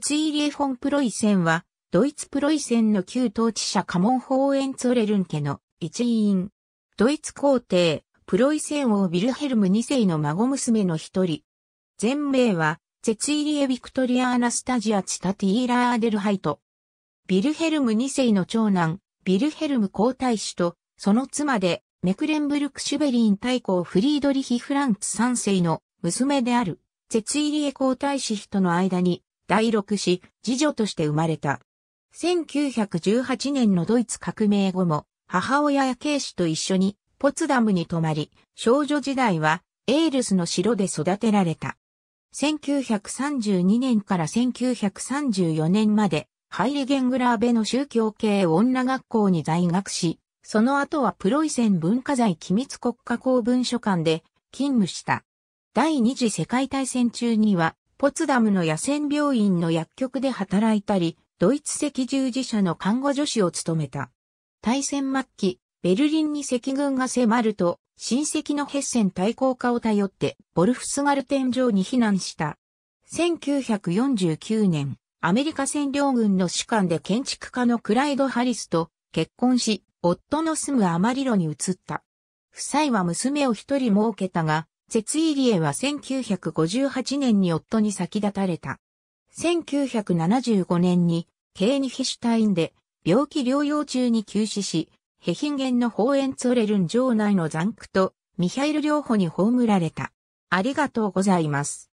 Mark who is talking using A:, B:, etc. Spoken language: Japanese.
A: ツイリエフォンプロイセンは、ドイツプロイセンの旧統治者カモン・ホーエンツォレルン家の一員。ドイツ皇帝、プロイセン王ビルヘルム2世の孫娘の一人。全名は、ツイリエ・ビクトリアーナスタジア・チタティーラーデルハイト。ビルヘルム2世の長男、ビルヘルム皇太子と、その妻で、メクレンブルク・シュベリン大公フリードリヒ・フランツ3世の娘である、ツイリエ皇太子妃との間に、第六子、次女として生まれた。1918年のドイツ革命後も、母親や慶子と一緒に、ポツダムに泊まり、少女時代は、エールスの城で育てられた。1932年から1934年まで、ハイリゲングラーベの宗教系女学校に在学し、その後はプロイセン文化財機密国家公文書館で勤務した。第二次世界大戦中にはポツダムの野戦病院の薬局で働いたり、ドイツ赤十字社の看護助手を務めた。大戦末期、ベルリンに赤軍が迫ると、親戚のヘッセン対抗家を頼って、ボルフスガルテン城に避難した。1949年、アメリカ占領軍の主官で建築家のクライド・ハリスと結婚し、夫の住むアマリロに移った。夫妻は娘を一人設けたが、ゼツイリエは1958年に夫に先立たれた。1975年に、ケーニヒシュタインで、病気療養中に急死し、ヘヒンゲンのホーエンツォレルン城内の残区と、ミハイル両方に葬られた。ありがとうございます。